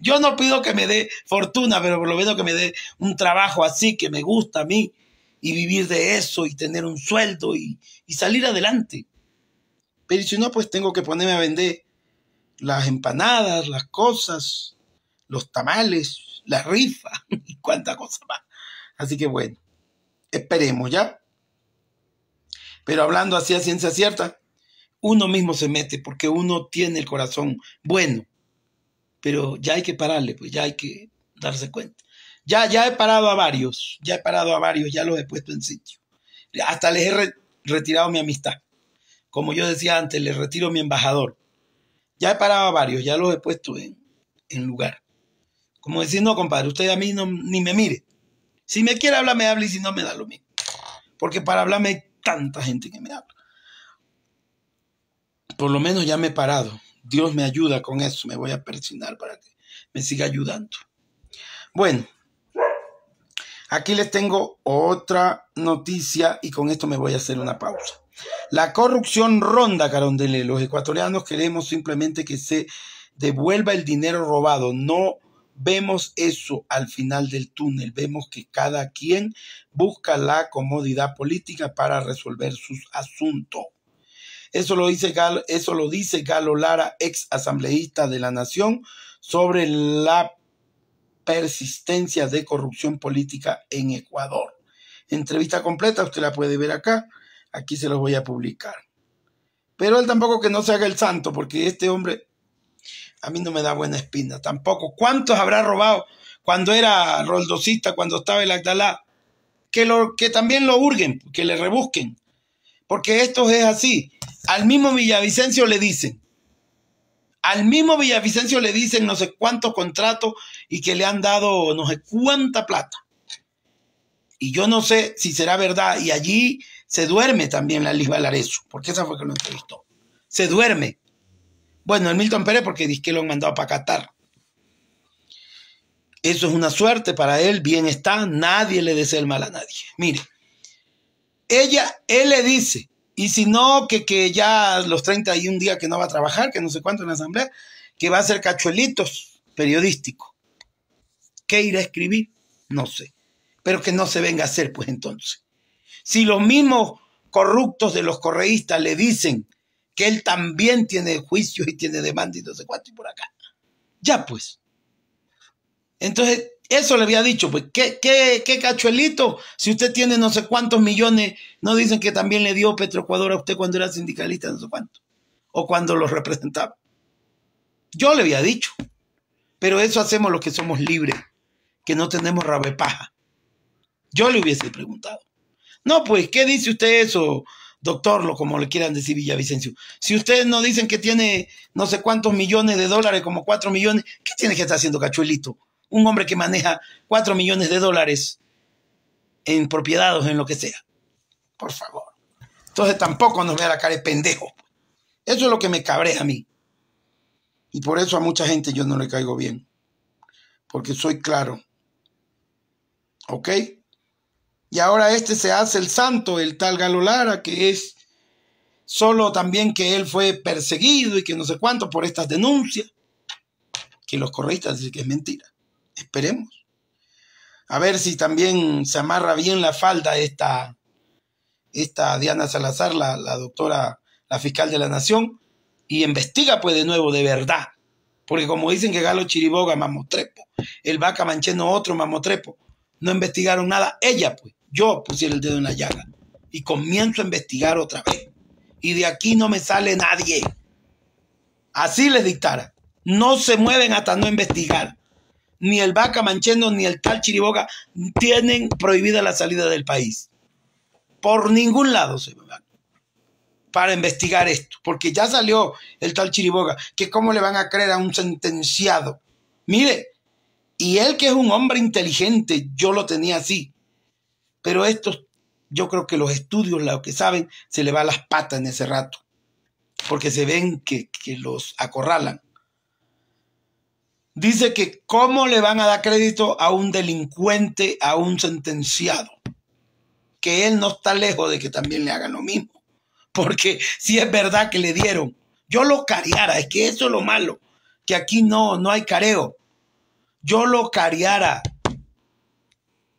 Yo no pido que me dé fortuna, pero por lo menos que me dé un trabajo así que me gusta a mí y vivir de eso y tener un sueldo y, y salir adelante. Pero si no, pues tengo que ponerme a vender las empanadas, las cosas, los tamales, la rifa y cuánta cosa más. Así que bueno, esperemos ya. Pero hablando así a ciencia cierta, uno mismo se mete porque uno tiene el corazón bueno. Pero ya hay que pararle, pues ya hay que darse cuenta. Ya, ya he parado a varios, ya he parado a varios, ya los he puesto en sitio. Hasta les he retirado mi amistad. Como yo decía antes, les retiro mi embajador ya he parado a varios, ya los he puesto en, lugar. Como decir, no, compadre, usted a mí ni me mire. Si me quiere hablar, me hable y si no, me da lo mismo. Porque para hablarme hay tanta gente que me habla. Por lo menos ya me he parado. Dios me ayuda con eso. Me voy a persignar para que me siga ayudando. Bueno, Aquí les tengo otra noticia y con esto me voy a hacer una pausa. La corrupción ronda Carondele. Los ecuatorianos queremos simplemente que se devuelva el dinero robado. No vemos eso al final del túnel. Vemos que cada quien busca la comodidad política para resolver sus asuntos. Eso lo dice Galo, eso lo dice Galo Lara, ex asambleísta de la Nación, sobre la persistencia de corrupción política en Ecuador. Entrevista completa, usted la puede ver acá, aquí se los voy a publicar. Pero él tampoco que no se haga el santo, porque este hombre a mí no me da buena espina tampoco. ¿Cuántos habrá robado cuando era roldosista, cuando estaba el Agdalá? Que, lo, que también lo hurguen, que le rebusquen. Porque esto es así. Al mismo Villavicencio le dicen, al mismo Villavicencio le dicen no sé cuántos contratos y que le han dado no sé cuánta plata. Y yo no sé si será verdad. Y allí se duerme también la Liz Valareso, porque esa fue que lo entrevistó. Se duerme. Bueno, el Milton Pérez porque dice que lo han mandado para Catar. Eso es una suerte para él, bien está, nadie le desea el mal a nadie. Mire, ella, él le dice, y si no, que, que ya los 31 días que no va a trabajar, que no sé cuánto en la asamblea, que va a hacer cachuelitos periodísticos. ¿Qué irá a escribir? No sé. Pero que no se venga a hacer, pues entonces. Si los mismos corruptos de los correístas le dicen que él también tiene juicio y tiene demandas y no sé cuánto y por acá. Ya pues. Entonces, eso le había dicho, pues, ¿qué, cachuelito? Si usted tiene no sé cuántos millones, no dicen que también le dio Petroecuador a usted cuando era sindicalista, no sé cuánto, o cuando lo representaba. Yo le había dicho, pero eso hacemos los que somos libres, que no tenemos paja. Yo le hubiese preguntado. No, pues, ¿qué dice usted eso, doctor, lo como le quieran decir Villavicencio? Si ustedes no dicen que tiene no sé cuántos millones de dólares, como cuatro millones, ¿qué tiene que estar haciendo Cachuelito? un hombre que maneja 4 millones de dólares en propiedades, en lo que sea. Por favor. Entonces tampoco nos vea la cara de pendejo. Eso es lo que me cabrea a mí. Y por eso a mucha gente yo no le caigo bien. Porque soy claro. ¿Ok? Y ahora este se hace el santo, el tal Galo Lara, que es solo también que él fue perseguido y que no sé cuánto por estas denuncias, que los correístas dicen que es mentira. Esperemos. A ver si también se amarra bien la falda esta, esta Diana Salazar, la, la doctora, la fiscal de la Nación, y investiga pues de nuevo, de verdad. Porque como dicen que Galo Chiriboga, mamotrepo, el vaca mancheno otro, mamotrepo, no investigaron nada. Ella pues, yo pusiera el dedo en la llaga y comienzo a investigar otra vez. Y de aquí no me sale nadie. Así les dictara. No se mueven hasta no investigar ni el Vaca Mancheno, ni el tal Chiriboga tienen prohibida la salida del país. Por ningún lado se van para investigar esto, porque ya salió el tal Chiriboga, que cómo le van a creer a un sentenciado. Mire, y él que es un hombre inteligente, yo lo tenía así, pero estos, yo creo que los estudios, lo que saben, se le va a las patas en ese rato, porque se ven que los acorralan dice que cómo le van a dar crédito a un delincuente, a un sentenciado, que él no está lejos de que también le hagan lo mismo, porque si es verdad que le dieron, yo lo cariara. es que eso es lo malo, que aquí no, no hay careo, yo lo cariara.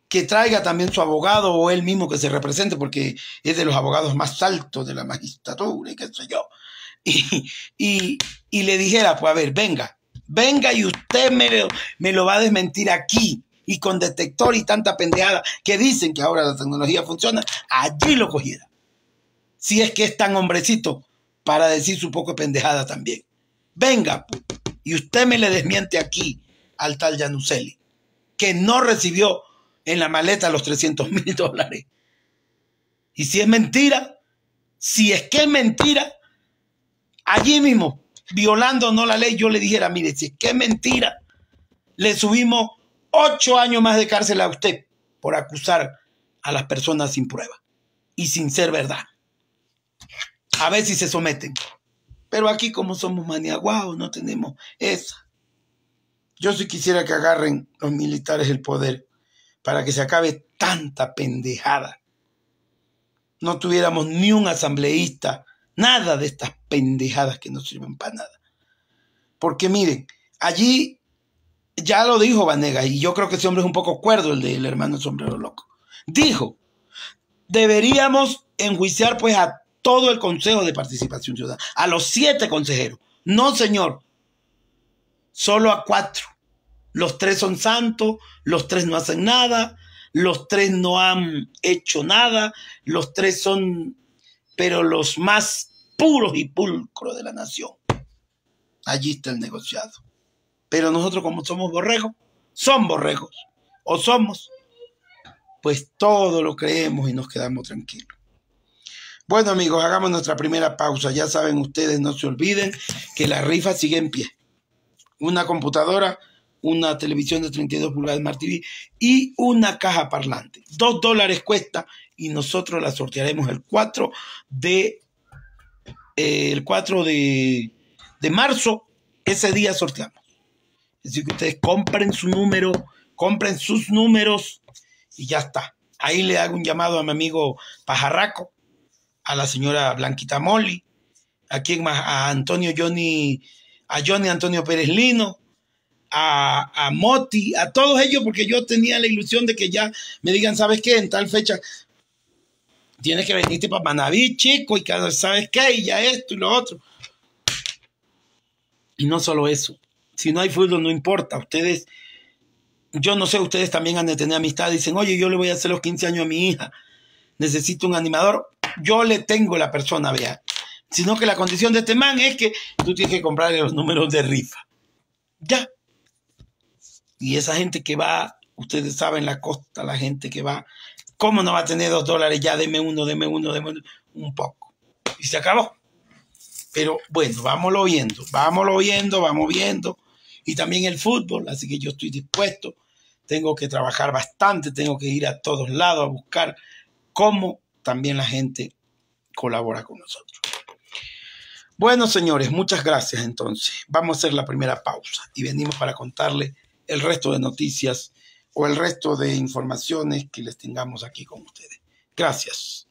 que traiga también su abogado o él mismo que se represente, porque es de los abogados más altos de la magistratura y qué sé yo, y, y, y le dijera, pues a ver, venga, Venga y usted me, lo va a desmentir aquí y con detector y tanta pendejada que dicen que ahora la tecnología funciona, allí lo cogiera. Si es que es tan hombrecito para decir su poco pendejada también. Venga, y usted me le desmiente aquí al tal Yanuseli, que no recibió en la maleta los 300 mil dólares. Y si es mentira, si es que es mentira, allí mismo violando no la ley, yo le dijera, mire, si es que mentira, le subimos ocho años más de cárcel a usted por acusar a las personas sin prueba y sin ser verdad. A ver si se someten. Pero aquí como somos maniaguados, no tenemos esa. Yo sí quisiera que agarren los militares el poder para que se acabe tanta pendejada. No tuviéramos ni un asambleísta Nada de estas pendejadas que no sirven para nada. Porque miren, allí ya lo dijo Vanega, y yo creo que ese hombre es un poco cuerdo, el del hermano sombrero loco. Dijo, deberíamos enjuiciar pues a todo el Consejo de Participación Ciudadana, a los siete consejeros. No, señor, solo a cuatro. Los tres son santos, los tres no hacen nada, los tres no han hecho nada, los tres son, pero los más puros y pulcros de la nación. Allí está el negociado. Pero nosotros como somos borregos, son borregos, o somos, pues todo lo creemos y nos quedamos tranquilos. Bueno amigos, hagamos nuestra primera pausa. Ya saben ustedes, no se olviden que la rifa sigue en pie. Una computadora, una televisión de 32 pulgadas Smart TV y una caja parlante. Dos dólares cuesta y nosotros la sortearemos el 4 de el 4 de, marzo, ese día sorteamos. Así que ustedes compren su número, compren sus números y ya está. Ahí le hago un llamado a mi amigo Pajarraco, a la señora Blanquita Moli, a quien más, a Antonio Johnny, a Johnny Antonio Pérez Lino, a, a Moti, a todos ellos, porque yo tenía la ilusión de que ya me digan, ¿sabes qué? En tal fecha Tienes que venirte para Manaví, chico, y cada sabes qué, y ya esto y lo otro. Y no solo eso. Si no hay fútbol, no importa. Ustedes, yo no sé, ustedes también han de tener amistad. Dicen, oye, yo le voy a hacer los 15 años a mi hija. Necesito un animador. Yo le tengo la persona, vea. Sino que la condición de este man es que tú tienes que comprarle los números de rifa. Ya. Y esa gente que va, ustedes saben la costa, la gente que va ¿Cómo no va a tener dos dólares? Ya deme uno, deme uno, deme uno. Un poco. Y se acabó. Pero bueno, vámonos viendo, vámonos viendo, vamos viendo. Y también el fútbol, así que yo estoy dispuesto. Tengo que trabajar bastante, tengo que ir a todos lados a buscar cómo también la gente colabora con nosotros. Bueno, señores, muchas gracias entonces. Vamos a hacer la primera pausa y venimos para contarle el resto de noticias o el resto de informaciones que les tengamos aquí con ustedes. Gracias.